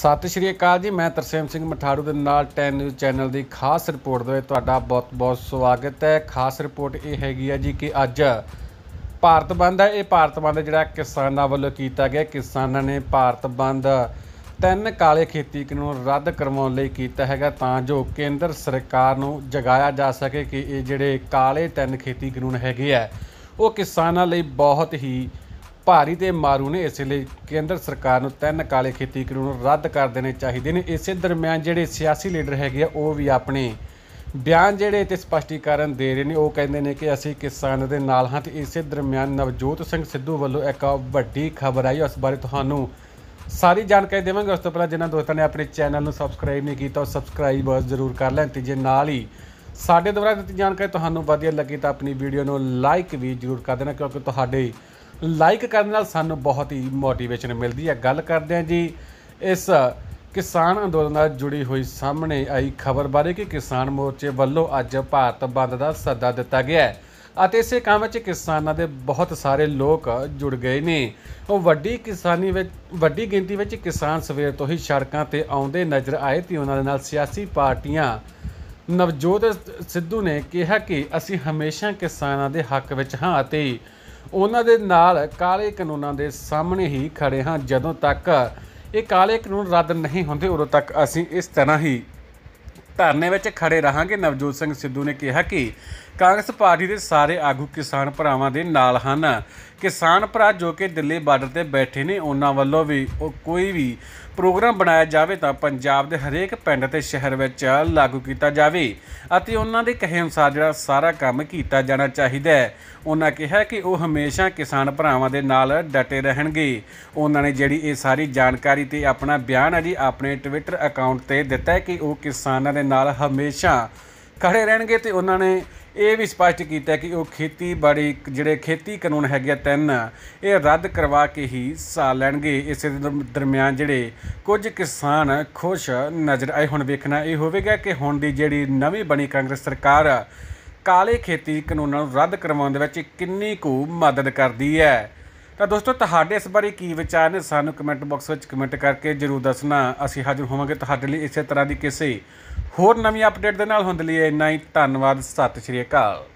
ਸਤਿ ਸ਼੍ਰੀ ਅਕਾਲ ਜੀ ਮੈਂ ਤਰਸੇਮ ਸਿੰਘ ਮਠਾੜੂ ਦੇ ਨਾਲ 10 ਨਿਊਜ਼ ਚੈਨਲ ਦੀ ਖਾਸ ਰਿਪੋਰਟ ਦੇ ਤੁਹਾਡਾ ਬਹੁਤ-ਬਹੁਤ ਸਵਾਗਤ ਹੈ ਖਾਸ ਰਿਪੋਰਟ ਇਹ ਹੈਗੀ ਹੈ ਜੀ ਕਿ ਅੱਜ ਭਾਰਤ ਬੰਦ ਹੈ ਇਹ ਭਾਰਤ ਬੰਦ ਜਿਹੜਾ ਕਿਸਾਨਾਂ ਵੱਲੋਂ ਕੀਤਾ ਗਿਆ ਕਿਸਾਨਾਂ ਨੇ ਭਾਰਤ ਬੰਦ ਤਿੰਨ ਕਾਲੇ ਖੇਤੀ ਕਾਨੂੰਨ ਰੱਦ ਕਰਵਾਉਣ ਲਈ ਕੀਤਾ ਹੈਗਾ ਤਾਂ ਜੋ ਕੇਂਦਰ ਸਰਕਾਰ ਨੂੰ ਜਗਾਇਆ ਜਾ ਸਕੇ ਕਿ ਇਹ ਜਿਹੜੇ ਕਾਲੇ ਤਿੰਨ ਖੇਤੀ ਕਾਨੂੰਨ ਹੈਗੇ ਆ ਉਹ ਕਿਸਾਨਾਂ ਲਈ ਬਹੁਤ ਹੀ ਭਾਰੀ ਤੇ ਮਾਰੂ ਨੇ ਇਸੇ ਲਈ ਕੇਂਦਰ ਸਰਕਾਰ ਨੂੰ ਤਿੰਨ ਕਾਲੇ ਖੇਤੀ ਕਾਨੂੰਨ ਰੱਦ ਕਰ ਦੇਣੇ ਚਾਹੀਦੇ ਨੇ ਇਸੇ ਦਰਮਿਆਨ ਜਿਹੜੇ ਸਿਆਸੀ ਲੀਡਰ ਹੈਗੇ ਆ ਉਹ ਵੀ ਆਪਣੇ ਬਿਆਨ ਜਿਹੜੇ ਤੇ ਸਪਸ਼ਟੀਕਰਨ ਦੇ ਰਹੇ ਨੇ ਉਹ ਕਹਿੰਦੇ ਨੇ ਕਿ ਅਸੀਂ ਕਿਸਾਨਾਂ ਦੇ ਨਾਲ ਹਾਂ ਤੇ ਇਸੇ ਦਰਮਿਆਨ ਨਵਜੋਤ ਸਿੰਘ ਸਿੱਧੂ ਵੱਲੋਂ ਇੱਕ ਵੱਡੀ ਖਬਰ ਆਈ ਉਸ ਬਾਰੇ ਤੁਹਾਨੂੰ ਸਾਰੀ ਜਾਣਕਾਰੀ ਦੇਵਾਂਗੇ ਉਸ ਤੋਂ ਪਹਿਲਾਂ ਜਿਨ੍ਹਾਂ ਦੋਸਤਾਂ ਨੇ ਆਪਣੇ ਚੈਨਲ ਨੂੰ ਸਬਸਕ੍ਰਾਈਬ ਨਹੀਂ ਕੀਤਾ ਉਹ ਸਬਸਕ੍ਰਾਈਬ ਜ਼ਰੂਰ ਕਰ ਲੈਣ ਤੇ ਜੇ ਨਾਲ ਹੀ ਸਾਡੇ ਦੁਆਰਾ ਦਿੱਤੀ ਜਾਣਕਾਰੀ ਤੁਹਾਨੂੰ ਵਧੀਆ ਲੱਗੀ ਤਾਂ ਆਪਣੀ ਵੀਡੀਓ ਨੂੰ ਲਾਈਕ ਵੀ ਜ਼ਰੂਰ ਕਰ ਦੇਣਾ ਕਿਉਂਕਿ ਤੁਹਾਡੇ ਲਾਈਕ ਕਰਨ ਨਾਲ ਸਾਨੂੰ ਬਹੁਤ ਹੀ ਮੋਟੀਵੇਸ਼ਨ ਮਿਲਦੀ ਹੈ ਗੱਲ ਕਰਦੇ ਹਾਂ ਜੀ ਇਸ ਕਿਸਾਨ ਅੰਦੋਲਨ ਨਾਲ ਜੁੜੀ ਹੋਈ ਸਾਹਮਣੇ ਆਈ ਖਬਰ ਬਾਰੇ ਕਿ ਕਿਸਾਨ ਮੋਰਚੇ ਵੱਲੋਂ ਅੱਜ ਭਾਰਤ ਬੰਦ ਦਾ ਸੱਦਾ ਦਿੱਤਾ ਗਿਆ ਅਤੇ ਇਸੇ ਕੰਮ ਵਿੱਚ ਕਿਸਾਨਾਂ ਦੇ ਬਹੁਤ ਸਾਰੇ ਲੋਕ ਜੁੜ ਗਏ ਨੇ ਉਹ ਵੱਡੀ ਕਿਸਾਨੀ ਵਿੱਚ ਵੱਡੀ ਗਿਣਤੀ ਵਿੱਚ ਕਿਸਾਨ ਸਵੇਰ ਤੋਂ ਹੀ ਸੜਕਾਂ ਤੇ ਆਉਂਦੇ ਨਜ਼ਰ ਆਏ ਤੇ ਉਹਨਾਂ ਦੇ ਨਾਲ ਸਿਆਸੀ ਪਾਰਟੀਆਂ ਨਵਜੋਤ ਸਿੱਧੂ ਨੇ ਕਿਹਾ ਕਿ ਅਸੀਂ ਹਮੇਸ਼ਾ ਕਿਸਾਨਾਂ ਦੇ ਹੱਕ ਵਿੱਚ ਹਾਂ ਅਤੇ ਉਹਨਾਂ ਦੇ ਨਾਲ ਕਾਲੇ ਕਾਨੂੰਨਾਂ ਦੇ ਸਾਹਮਣੇ ਹੀ ਖੜੇ ਹਾਂ ਜਦੋਂ ਤੱਕ ਇਹ ਕਾਲੇ ਕਾਨੂੰਨ ਰੱਦ ਨਹੀਂ ਹੁੰਦੇ ਉਦੋਂ ਤੱਕ ਅਸੀਂ ਇਸ ਤਰ੍ਹਾਂ ਹੀ ਧਰਨੇ ਵਿੱਚ ਖੜੇ ਰਹਾਂਗੇ ਨਵਜੋਤ ਸਿੰਘ ਸਿੱਧੂ ਨੇ ਕਿਹਾ ਕਿ ਕਾਂਗਰਸ ਪਾਰਟੀ ਦੇ ਸਾਰੇ ਆਗੂ ਕਿਸਾਨ ਭਰਾਵਾਂ ਦੇ ਨਾਲ ਹਨ ਕਿਸਾਨ ਭਰਾ ਜੋ ਕਿ ਦਿੱਲੀ ਬਾਰਡਰ ਤੇ ਬੈਠੇ ਨੇ ਉਹਨਾਂ ਵੱਲੋਂ ਵੀ ਕੋਈ ਵੀ ਪ੍ਰੋਗਰਾਮ ਬਣਾਇਆ ਜਾਵੇ ਤਾਂ ਪੰਜਾਬ ਦੇ ਹਰੇਕ ਪਿੰਡ ਤੇ ਸ਼ਹਿਰ ਵਿੱਚ ਲਾਗੂ ਕੀਤਾ ਜਾਵੇ ਅਤੇ ਉਹਨਾਂ ਦੇ ਕਹੇ ਅਨੁਸਾਰ ਜਿਹੜਾ ਸਾਰਾ ਕੰਮ ਕੀਤਾ ਜਾਣਾ ਚਾਹੀਦਾ ਹੈ ਉਹਨਾਂ ਕਿਹਾ ਕਿ ਉਹ ਹਮੇਸ਼ਾ ਕਿਸਾਨ ਭਰਾਵਾਂ ਦੇ ਨਾਲ ਡਟੇ ਰਹਿਣਗੇ ਉਹਨਾਂ ਨੇ ਜਿਹੜੀ ਇਹ ਸਾਰੀ ਜਾਣਕਾਰੀ ਤੇ ਆਪਣਾ ਬਿਆਨ ਅਜੀ ਆਪਣੇ ਟਵਿੱਟਰ ਅਕਾਊਂਟ ਤੇ ਦਿੱਤਾ ਹੈ ਕਿ ਉਹ ਕਿਸਾਨਾਂ ਦੇ ਨਾਲ ਹਮੇਸ਼ਾ ਖੜੇ ਰਹਿਣਗੇ ਤੇ ਉਹਨਾਂ ਨੇ ਇਹ ਵੀ ਸਪਸ਼ਟ ਕੀਤਾ ਕਿ ਉਹ ਖੇਤੀਬਾੜੀ ਜਿਹੜੇ ਖੇਤੀ ਕਾਨੂੰਨ ਹੈਗੇ ਤਿੰਨ ਇਹ ਰੱਦ ਕਰਵਾ ਕੇ ਹੀ ਸਾ ਲੈਣਗੇ ਇਸੇ ਦੇ ਦਰਮਿਆਨ ਜਿਹੜੇ ਕੁਝ ਕਿਸਾਨ ਖੁਸ਼ ਨਜ਼ਰ ਆਏ ਹੁਣ ਵੇਖਣਾ ਇਹ ਹੋਵੇਗਾ ਕਿ ਹੁਣ ਦੀ ਜਿਹੜੀ ਨਵੀਂ ਬਣੀ ਕਾਂਗਰਸ ਸਰਕਾਰ ਕਾਲੇ ਖੇਤੀ ਕਾਨੂੰਨਾਂ ਨੂੰ ਰੱਦ ਕਰਵਾਉਣ ਦੇ ਵਿੱਚ ਕਿੰਨੀ ਕੁ ਮਦਦ ਕਰਦੀ ਹੈ ਤਾਂ ਦੋਸਤੋ ਤੁਹਾਡੇ ਇਸ ਬਾਰੇ ਕੀ ਵਿਚਾਰ ਨੇ ਸਾਨੂੰ ਕਮੈਂਟ ਬਾਕਸ ਵਿੱਚ ਕਮੈਂਟ ਕਰਕੇ ਜਰੂਰ ਦੱਸਣਾ ਅਸੀਂ ਹਾਜ਼ਰ ਹੋਵਾਂਗੇ ਤੁਹਾਡੇ ਲਈ ਇਸੇ ਤਰ੍ਹਾਂ ਦੀ ਕਿਸੇ ਹੋਰ ਨਵੀਂ ਅਪਡੇਟ ਦੇ ਨਾਲ ਹੁੰਦ ਲਈ ਇੰਨਾ ਹੀ ਧੰਨਵਾਦ ਸਤਿ ਸ਼੍ਰੀ ਅਕਾਲ